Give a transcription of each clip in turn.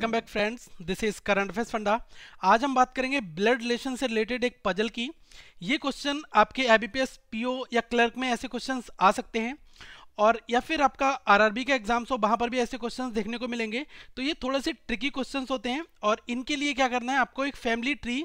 welcome back friends this is current affairs funda आज हम बात करेंगे ब्लड रिलेशन से रिलेटेड एक पजल की ये क्वेश्चन आपके ए बी या क्लर्क में ऐसे क्वेश्चंस आ सकते हैं और या फिर आपका आरआरबी का एग्जाम्स हो वहाँ पर भी ऐसे क्वेश्चंस देखने को मिलेंगे तो ये थोड़े से ट्रिकी क्वेश्चंस होते हैं और इनके लिए क्या करना है आपको एक फैमिली ट्री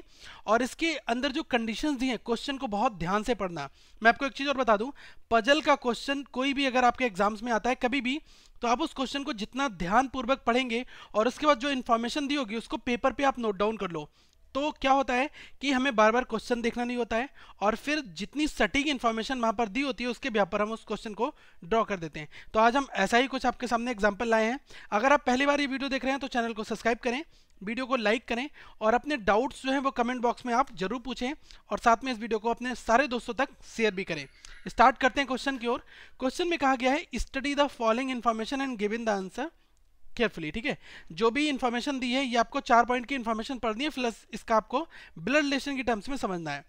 और इसके अंदर जो कंडीशन दी हैं क्वेश्चन को बहुत ध्यान से पढ़ना मैं आपको एक चीज़ और बता दूँ पजल का क्वेश्चन कोई भी अगर आपके एग्जाम्स में आता है कभी भी तो आप उस क्वेश्चन को जितना ध्यानपूर्वक पढ़ेंगे और उसके बाद जो इन्फॉर्मेशन दी होगी उसको पेपर पे आप नोट डाउन कर लो तो क्या होता है कि हमें बार बार क्वेश्चन देखना नहीं होता है और फिर जितनी सटीक इन्फॉर्मेशन वहाँ पर दी होती है उसके पर हम उस क्वेश्चन को ड्रॉ कर देते हैं तो आज हम ऐसा ही कुछ आपके सामने एग्जाम्पल लाए हैं अगर आप पहली बार ये वीडियो देख रहे हैं तो चैनल को सब्सक्राइब करें वीडियो को लाइक करें और अपने डाउट्स जो हैं वो कमेंट बॉक्स में आप जरूर पूछें और साथ में इस वीडियो को अपने सारे दोस्तों तक शेयर भी करें स्टार्ट करते हैं क्वेश्चन की ओर क्वेश्चन में कहा गया है study the following information and give in the answer carefully ठीक है जो भी इन्फॉर्मेशन दी है ये आपको चार पॉइंट की इन्फॉर्मेशन पढ़नी है प्लस इसका आपको ब्लड रिलेशन के टर्म्स में समझना है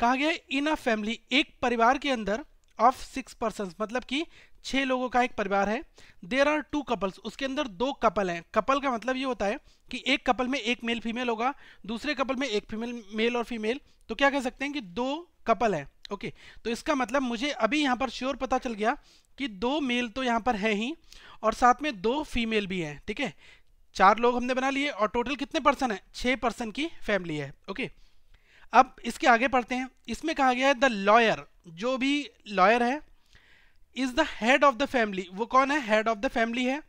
कहा गया है इन अ फैमिली एक परिवार के अंदर ऑफ सिक्स पर्सन मतलब कि छह लोगों का एक परिवार है देर आर टू कपल्स उसके अंदर दो कपल हैं कपल का मतलब ये होता है कि एक कपल में एक मेल फीमेल होगा दूसरे कपल में एक फीमेल मेल और फीमेल तो क्या कह सकते हैं कि दो कपल हैं ओके तो इसका मतलब मुझे अभी यहाँ पर श्योर पता चल गया कि दो मेल तो यहाँ पर है ही और साथ में दो फीमेल भी हैं ठीक है चार लोग हमने बना लिए और टोटल कितने पर्सन है छः पर्सन की फैमिली है ओके अब इसके आगे पढ़ते हैं इसमें कहा गया है द लॉयर जो भी लॉयर है is the head of the family वो कौन है हेड ऑफ द फैमिली है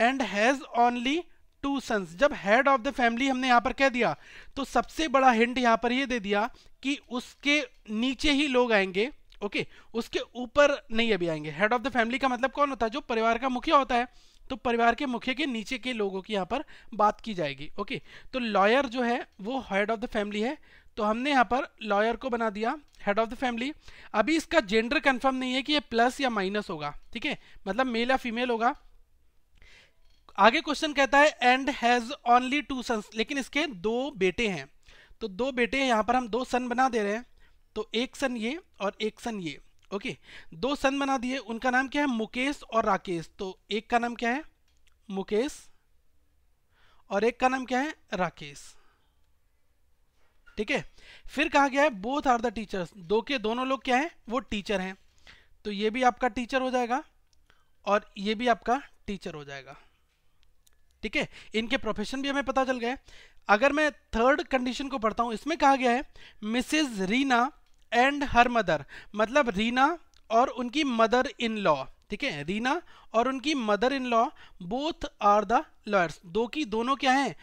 and has only two sons जब हेड ऑफ द फैमिली हमने यहाँ पर कह दिया तो सबसे बड़ा हिंट यहाँ पर ये यह दे दिया कि उसके नीचे ही लोग आएंगे ओके okay, उसके ऊपर नहीं अभी आएंगे हेड ऑफ द फैमिली का मतलब कौन होता है जो परिवार का मुखिया होता है तो परिवार के मुखिया के नीचे के लोगों की यहाँ पर बात की जाएगी ओके okay, तो लॉयर जो है वो हेड ऑफ द फैमिली है तो हमने यहाँ पर लॉयर को बना दिया हेड ऑफ द फैमिली अभी इसका जेंडर कंफर्म नहीं है कि ये प्लस या माइनस होगा ठीक है मतलब मेल या फीमेल होगा आगे क्वेश्चन कहता है and has only two sons लेकिन इसके दो बेटे हैं तो दो बेटे हैं यहाँ पर हम दो सन बना दे रहे हैं तो एक सन ये और एक सन ये ओके दो सन बना दिए उनका नाम क्या है मुकेश और राकेश तो एक का नाम क्या है मुकेश और एक का नाम क्या है राकेश ठीक है फिर कहा गया है बोथ आर द टीचर्स दो के दोनों लोग क्या हैं वो टीचर हैं तो ये भी आपका टीचर हो जाएगा और ये भी आपका टीचर हो जाएगा ठीक है इनके प्रोफेशन भी हमें पता चल गए अगर मैं थर्ड कंडीशन को पढ़ता हूँ इसमें कहा गया है Mrs Reena and her mother मतलब रीना और उनकी मदर इन लॉ ठीक है रीना और उनकी mother in law both are the lawyers दो की दोनों क्या हैं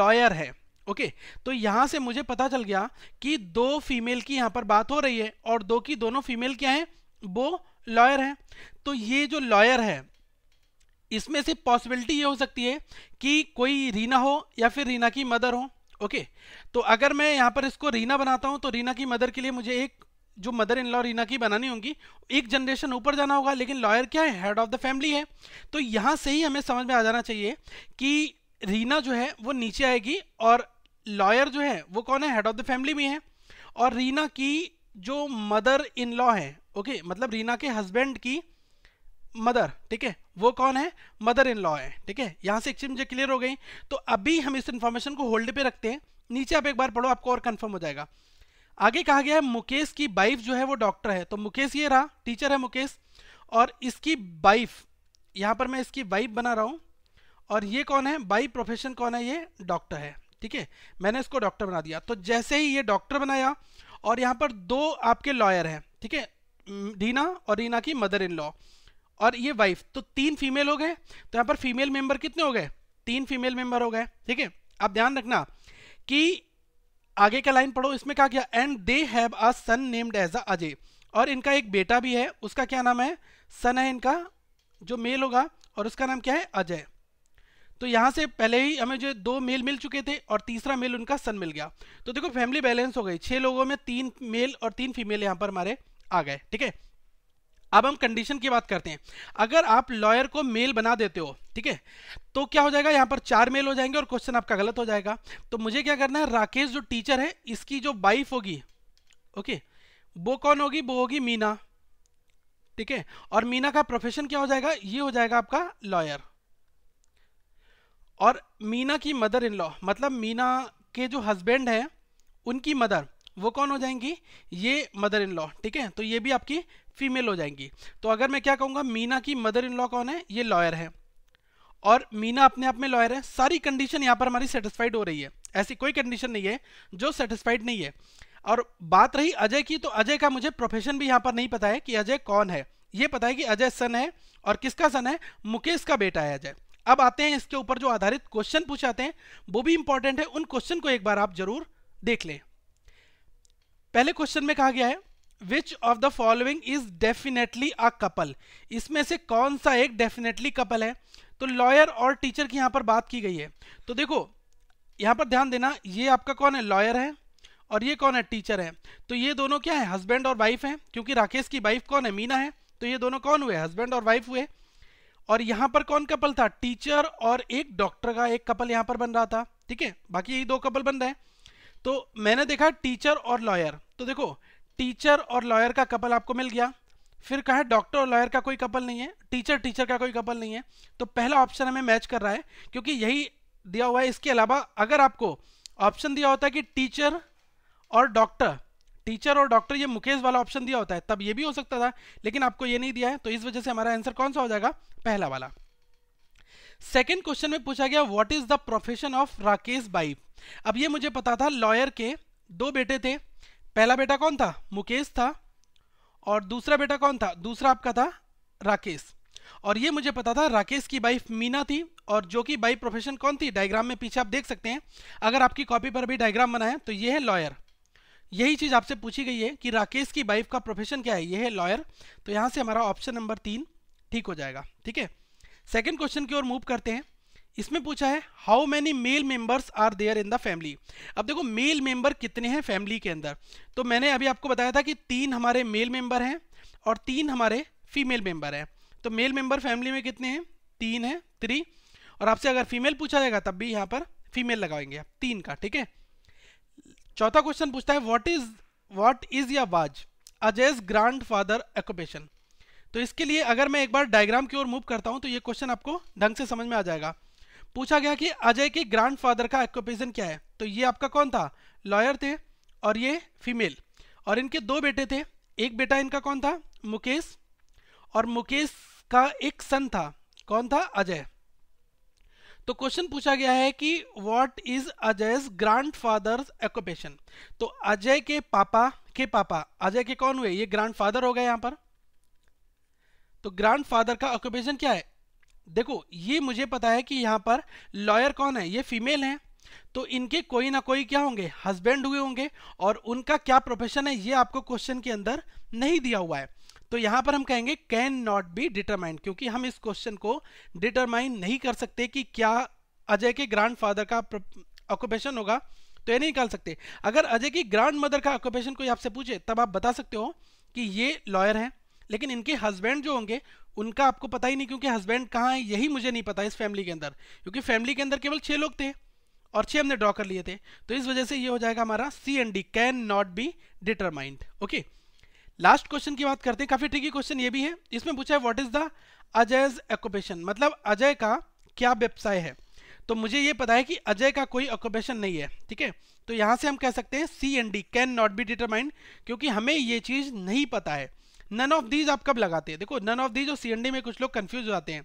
लॉयर है ओके okay, तो यहां से मुझे पता चल गया कि दो फीमेल की यहां पर बात हो रही है और दो की दोनों फीमेल क्या है वो लॉयर है तो ये जो लॉयर है इसमें से पॉसिबिलिटी ये हो सकती है कि कोई रीना हो या फिर रीना की मदर हो ओके okay, तो अगर मैं यहां पर इसको रीना बनाता हूं तो रीना की मदर के लिए मुझे एक जो मदर इन लॉ रीना की बनानी होगी एक जनरेशन ऊपर जाना होगा लेकिन लॉयर क्या है हेड ऑफ द फैमिली है तो यहां से ही हमें समझ में आ जाना चाहिए कि रीना जो है वो नीचे आएगी और लॉयर जो है वो कौन है हेड ऑफ द फैमिली भी है और रीना की जो मदर इन लॉ है ओके मतलब रीना के हस्बैंड की मदर ठीक है वो कौन है मदर इन लॉ है ठीक है यहां से एक चीज मुझे क्लियर हो गई तो अभी हम इस इंफॉर्मेशन को होल्ड पे रखते हैं नीचे आप एक बार पढ़ो आपको और कंफर्म हो जाएगा आगे कहा गया है मुकेश की वाइफ जो है वो डॉक्टर है तो मुकेश ये रहा टीचर है मुकेश और इसकी वाइफ यहां पर मैं इसकी वाइफ बना रहा हूं और ये कौन है बाई प्रोफेशन कौन है ये डॉक्टर है ठीक है मैंने इसको डॉक्टर बना दिया तो जैसे ही ये डॉक्टर बनाया और यहाँ पर दो आपके लॉयर हैं ठीक है रीना और रीना की मदर इन लॉ और ये वाइफ तो तीन फीमेल हो गए तो यहाँ पर फीमेल मेंबर कितने हो गए तीन फीमेल मेंबर हो गए ठीक है आप ध्यान रखना कि आगे का लाइन पढ़ो इसमें कहा गया and they have a son named as a Ajay और इनका एक बेटा भी है उसका क्या नाम है सन है इनका जो मेल होगा और उसका नाम क्या है अजय तो यहाँ से पहले ही हमें जो दो मेल मिल चुके थे और तीसरा मेल उनका सन मिल गया तो देखो फैमिली बैलेंस हो गई छः लोगों में तीन मेल और तीन फीमेल यहाँ पर हमारे आ गए ठीक है अब हम कंडीशन की बात करते हैं अगर आप लॉयर को मेल बना देते हो ठीक है तो क्या हो जाएगा यहाँ पर चार मेल हो जाएंगे और क्वेश्चन आपका गलत हो जाएगा तो मुझे क्या करना है राकेश जो टीचर है इसकी जो वाइफ होगी ओके वो कौन होगी वो होगी मीना ठीक है और मीना का प्रोफेशन क्या हो जाएगा ये हो जाएगा आपका लॉयर और मीना की मदर इन लॉ मतलब मीना के जो हस्बैंड हैं उनकी मदर वो कौन हो जाएंगी ये मदर इन लॉ ठीक है तो ये भी आपकी फीमेल हो जाएंगी तो अगर मैं क्या कहूँगा मीना की मदर इन लॉ कौन है ये लॉयर है और मीना अपने आप में लॉयर है सारी कंडीशन यहाँ पर हमारी सेटिस्फाइड हो रही है ऐसी कोई कंडीशन नहीं है जो सेटिस्फाइड नहीं है और बात रही अजय की तो अजय का मुझे प्रोफेशन भी यहाँ पर नहीं पता है कि अजय कौन है ये पता है कि अजय सन है और किसका सन है मुकेश का बेटा है अजय अब आते हैं इसके ऊपर जो आधारित क्वेश्चन पूछे जाते हैं वो भी इंपॉर्टेंट है उन क्वेश्चन को एक बार आप जरूर देख लें पहले क्वेश्चन में कहा गया है which of the following is definitely a couple इसमें से कौन सा एक डेफिनेटली कपल है तो लॉयर और टीचर की यहां पर बात की गई है तो देखो यहां पर ध्यान देना ये आपका कौन है लॉयर है और ये कौन है टीचर है तो ये दोनों क्या है हस्बैंड और वाइफ हैं क्योंकि राकेश की वाइफ कौन है मीना है तो ये दोनों कौन हुए हस्बैंड और वाइफ हुए और यहां पर कौन कपल था टीचर और एक डॉक्टर का एक कपल यहां पर बन रहा था ठीक है बाकी यही दो कपल बन रहे हैं तो मैंने देखा टीचर और लॉयर तो देखो टीचर और लॉयर का कपल आपको मिल गया फिर कहा डॉक्टर और लॉयर का कोई कपल नहीं है टीचर टीचर का कोई कपल नहीं है तो पहला ऑप्शन हमें मैच कर रहा है क्योंकि यही दिया हुआ है इसके अलावा अगर आपको ऑप्शन दिया होता है कि टीचर और डॉक्टर टीचर और डॉक्टर ये मुकेश वाला ऑप्शन दिया होता है तब ये भी हो सकता था लेकिन आपको ये नहीं दिया है तो इस वजह से हमारा आंसर कौन सा हो जाएगा पहला वाला सेकेंड क्वेश्चन में पूछा गया what is the profession of Rakesh बाई अब ये मुझे पता था लॉयर के दो बेटे थे पहला बेटा कौन था मुकेश था और दूसरा बेटा कौन था दूसरा आपका था राकेश और ये मुझे पता था राकेश की वाइफ मीना थी और जो कि बाई प्रोफेशन कौन थी डायग्राम में पीछे आप देख सकते हैं अगर आपकी कॉपी पर भी डायग्राम बना तो ये है लॉयर यही चीज़ आपसे पूछी गई है कि राकेश की वाइफ का प्रोफेशन क्या है यह है लॉयर तो यहाँ से हमारा ऑप्शन नंबर तीन ठीक हो जाएगा ठीक है सेकेंड क्वेश्चन की ओर मूव करते हैं इसमें पूछा है how many male members are there in the family अब देखो मेल मेंबर कितने हैं फैमिली के अंदर तो मैंने अभी आपको बताया था कि तीन हमारे मेल मेंबर हैं और तीन हमारे फीमेल मेंबर हैं तो मेल मेंबर फैमिली में कितने हैं तीन है थ्री और आपसे अगर फीमेल पूछा जाएगा तब भी यहाँ पर फीमेल लगाएंगे आप तीन का ठीक है चौथा क्वेश्चन पूछता है व्हाट इज व्हाट इज या बाज अजयज ग्रांड फादर एक्यूपेशन तो इसके लिए अगर मैं एक बार डायग्राम की ओर मूव करता हूं तो ये क्वेश्चन आपको ढंग से समझ में आ जाएगा पूछा गया कि अजय के ग्रांड फादर का एक्यूपेशन क्या है तो ये आपका कौन था लॉयर थे और ये फीमेल और इनके दो बेटे थे एक बेटा इनका कौन था मुकेश और मुकेश का एक सन था कौन था अजय तो क्वेश्चन पूछा गया है कि what is Ajay grandfather occupation तो अजय के पापा के पापा अजय के कौन हुए ये ग्रांड फादर हो गए यहां पर तो ग्रांड फादर का ऑक्यूपेशन क्या है देखो ये मुझे पता है कि यहां पर लॉयर कौन है ये फीमेल है तो इनके कोई ना कोई क्या होंगे हस्बैंड हुए होंगे और उनका क्या प्रोफेशन है ये आपको क्वेश्चन के अंदर नहीं दिया हुआ है तो यहां पर हम कहेंगे कैन नॉट बी डिटरमाइंड क्योंकि हम इस क्वेश्चन को डिटरमाइन नहीं कर सकते कि क्या अजय के फादर का ऑक्यूपेशन होगा तो ये नहीं निकाल सकते अगर अजय की ग्रांड मदर का ऑक्यूपेशन कोई आपसे पूछे तब आप बता सकते हो कि ये लॉयर है लेकिन इनके हस्बैंड जो होंगे उनका आपको पता ही नहीं क्योंकि हस्बैंड कहाँ है यही मुझे नहीं पता इस फैमिली के अंदर क्योंकि फैमिली के अंदर केवल छः लोग थे और छः हमने ड्रॉ कर लिए थे तो इस वजह से ये हो जाएगा हमारा C and D cannot be determined okay last question की बात करते हैं काफी ट्रिकी क्वेश्चन ये भी है इसमें पूछा है what is the Ajay occupation मतलब अजय का क्या व्यवसाय है तो मुझे ये पता है कि अजय का कोई ऑक्यूपेशन नहीं है ठीक है तो यहाँ से हम कह सकते हैं C and D cannot be determined क्योंकि हमें ये चीज़ नहीं पता है नन ऑफ दीज आप कब लगाते हैं देखो नन ऑफ दीज और सी एन डी में कुछ लोग कन्फ्यूज हो जाते हैं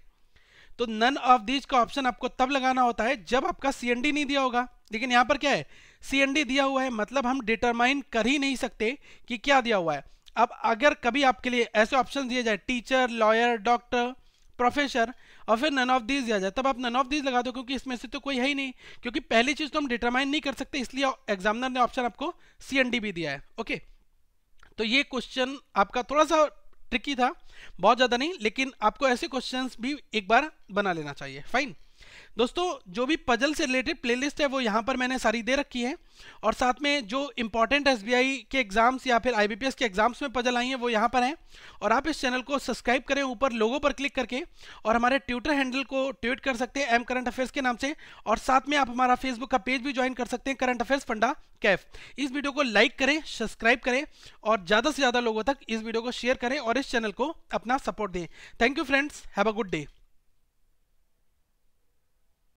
तो नन ऑफ दीज का ऑप्शन आपको तब लगाना होता है जब आपका सी नहीं दिया होगा लेकिन यहाँ पर क्या है सी दिया हुआ है मतलब हम डिटरमाइन कर ही नहीं सकते कि क्या दिया हुआ है अब अगर कभी आपके लिए ऐसे ऑप्शन दिए जाए टीचर लॉयर डॉक्टर प्रोफेसर और फिर नन ऑफ दीज दिया जाए तब आप नन ऑफ दीज लगा दो क्योंकि इसमें से तो कोई है ही नहीं क्योंकि पहली चीज़ तो हम डिटरमाइन नहीं कर सकते इसलिए एग्जामिनर ने ऑप्शन आपको सी एन डी भी दिया है ओके तो ये क्वेश्चन आपका थोड़ा सा ट्रिकी था बहुत ज़्यादा नहीं लेकिन आपको ऐसे क्वेश्चन भी एक बार बना लेना चाहिए फाइन दोस्तों जो भी पजल से रिलेटेड प्लेलिस्ट है वो यहाँ पर मैंने सारी दे रखी है और साथ में जो इंपॉर्टेंट एस के एग्जाम्स या फिर आई के एग्जाम्स में पजल आई हैं वो यहाँ पर हैं और आप इस चैनल को सब्सक्राइब करें ऊपर लोगों पर क्लिक करके और हमारे ट्विटर हैंडल को ट्वीट कर सकते हैं एम करंट अफेयर्स के नाम से और साथ में आप हमारा फेसबुक का पेज भी ज्वाइन कर सकते हैं करंट अफेयर्स फंडा कैफ इस वीडियो को लाइक करें सब्सक्राइब करें और ज़्यादा से ज़्यादा लोगों तक इस वीडियो को शेयर करें और इस चैनल को अपना सपोर्ट दें thank you friends have a good day